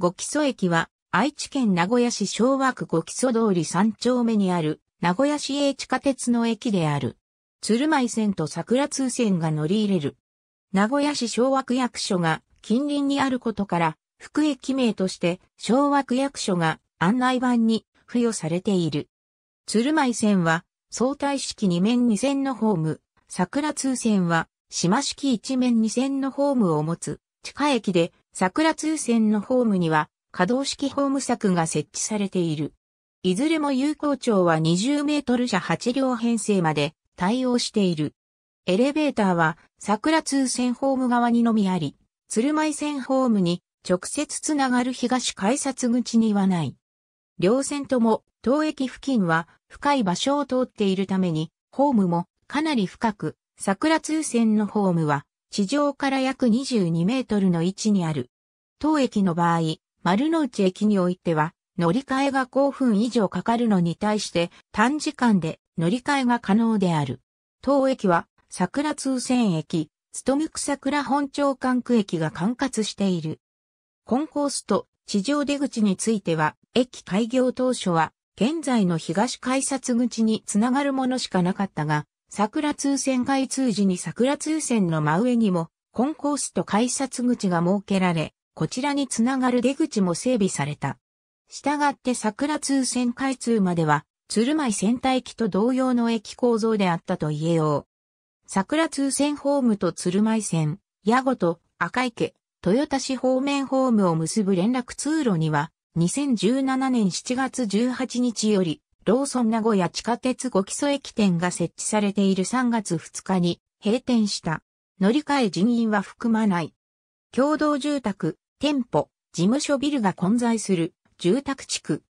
五基礎駅は、愛知県名古屋市昭和区五基礎通り三丁目にある、名古屋市営地下鉄の駅である。鶴舞線と桜通線が乗り入れる。名古屋市昭和区役所が近隣にあることから、副駅名として昭和区役所が案内板に付与されている。鶴舞線は相対式2面2線のホーム、桜通線は島式1面2線のホームを持つ地下駅で桜通線のホームには可動式ホーム柵が設置されている。いずれも有効長は20メートル車8両編成まで対応している。エレベーターは桜通線ホーム側にのみあり、鶴舞線ホームに直接つながる東改札口にはない。両線とも当駅付近は深い場所を通っているために、ホームもかなり深く、桜通線のホームは地上から約22メートルの位置にある。当駅の場合、丸の内駅においては、乗り換えが5分以上かかるのに対して短時間で乗り換えが可能である。当駅は桜通線駅、務久桜本町管区駅が管轄している。コンコースと地上出口については、駅開業当初は現在の東改札口につながるものしかなかったが、桜通線開通時に桜通線の真上にも、コンコースと改札口が設けられ、こちらにつながる出口も整備された。したがって桜通線開通までは、鶴舞線帯駅と同様の駅構造であったと言えよう。桜通線ホームと鶴舞線、矢後と赤池、豊田市方面ホームを結ぶ連絡通路には、2017年7月18日より、ローソン名古屋地下鉄ご基礎駅店が設置されている3月2日に閉店した。乗り換え人員は含まない。共同住宅、店舗、事務所ビルが混在する住宅地区。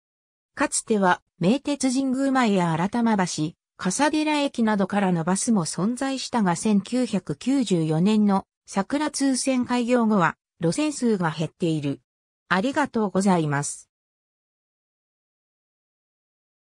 かつては、名鉄神宮前や新玉橋、笠寺駅などからのバスも存在したが1994年の桜通線開業後は路線数が減っている。ありがとうございます。